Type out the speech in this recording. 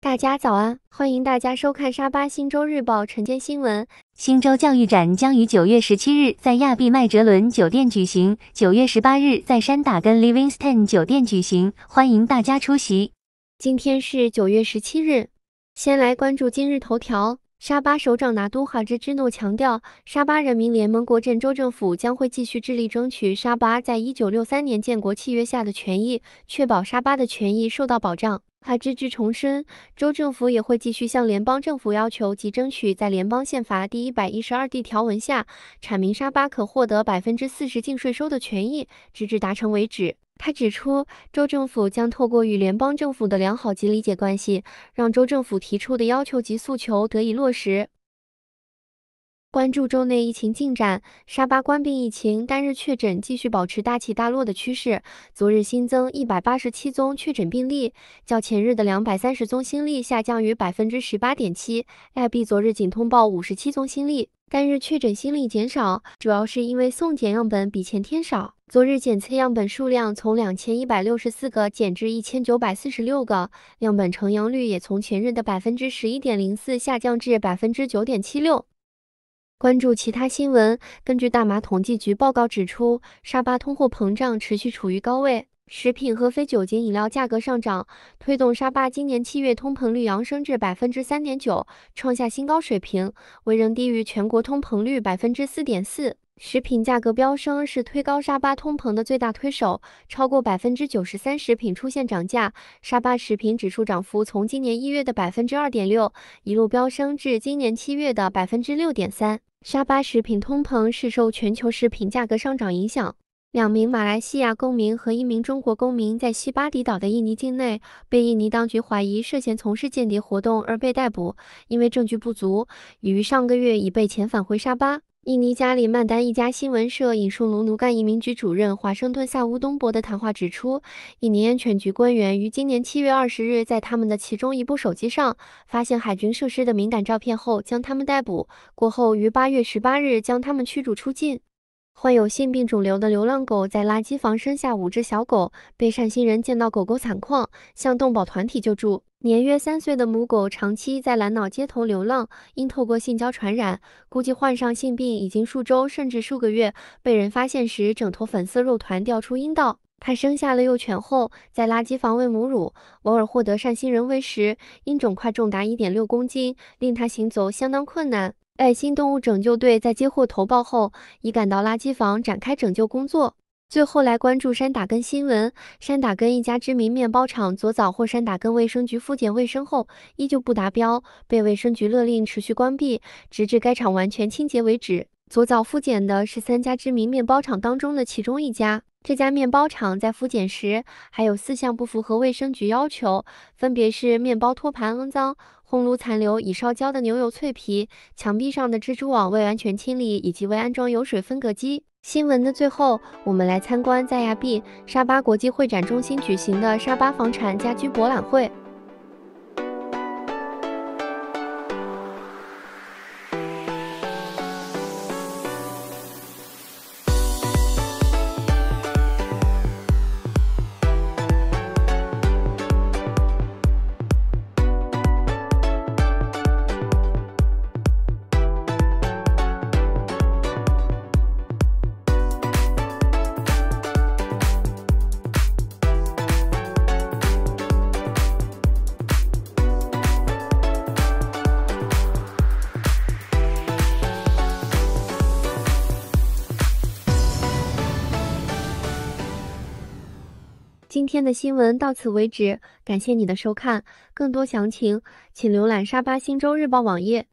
大家早安，欢迎大家收看沙巴星洲日报晨间新闻。星洲教育展将于九月十七日在亚庇麦哲伦酒店举行，九月十八日在山打根 l i v i n g s t o n 酒店举行，欢迎大家出席。今天是九月十七日，先来关注今日头条。沙巴首长拿督哈芝芝诺强调，沙巴人民联盟国镇州政府将会继续致力争取沙巴在一九六三年建国契约下的权益，确保沙巴的权益受到保障。哈芝芝重申，州政府也会继续向联邦政府要求及争取在联邦宪法第一百一十二条文下阐明沙巴可获得百分之四十净税收的权益，直至达成为止。他指出，州政府将透过与联邦政府的良好及理解关系，让州政府提出的要求及诉求得以落实。关注州内疫情进展，沙巴冠病疫情单日确诊继续保持大起大落的趋势。昨日新增一百八十七宗确诊病例，较前日的两百三十宗新例下降于百分之十八点七。艾比昨日仅通报五十七宗新例，单日确诊新例减少，主要是因为送检样本比前天少。昨日检测样本数量从两千一百六十四个减至一千九百四十六个，样本呈阳率也从前日的百分之十一点零四下降至百分之九点七六。关注其他新闻。根据大马统计局报告指出，沙巴通货膨胀持续处于高位，食品和非酒精饮料价格上涨，推动沙巴今年七月通膨率扬升至百分之三点九，创下新高水平，为仍低于全国通膨率百分之四点四。食品价格飙升是推高沙巴通膨的最大推手，超过百分之九十三食品出现涨价，沙巴食品指数涨幅从今年一月的百分之二点六一路飙升至今年七月的百分之六点三。沙巴食品通膨是受全球食品价格上涨影响。两名马来西亚公民和一名中国公民在西巴迪岛的印尼境内被印尼当局怀疑涉嫌从事间谍活动而被逮捕，因为证据不足，已于上个月已被遣返回沙巴。印尼加里曼丹一家新闻社引述卢奴干移民局主任华盛顿·萨乌东博的谈话指出，印尼安全局官员于今年七月二十日在他们的其中一部手机上发现海军设施的敏感照片后，将他们逮捕。过后于八月十八日将他们驱逐出境。患有性病肿瘤的流浪狗在垃圾房生下五只小狗，被善心人见到狗狗惨况，向动保团体救助。年约三岁的母狗长期在蓝脑街头流浪，因透过性交传染，估计患上性病已经数周甚至数个月。被人发现时，整坨粉色肉团掉出阴道。它生下了幼犬后，在垃圾房喂母乳，偶尔获得善心人喂食。因肿块重达一点六公斤，令它行走相当困难。爱心动物拯救队在接获投报后，已赶到垃圾房展开拯救工作。最后来关注山打根新闻。山打根一家知名面包厂，昨早获山打根卫生局复检卫生后，依旧不达标，被卫生局勒令持续关闭，直至该厂完全清洁为止。昨早复检的是三家知名面包厂当中的其中一家。这家面包厂在复检时，还有四项不符合卫生局要求，分别是面包托盘肮脏、烘炉残留已烧焦的牛油脆皮、墙壁上的蜘蛛网未完全清理，以及未安装油水分隔机。新闻的最后，我们来参观在亚庇沙巴国际会展中心举行的沙巴房产家居博览会。今天的新闻到此为止，感谢你的收看。更多详情，请浏览沙巴星洲日报网页。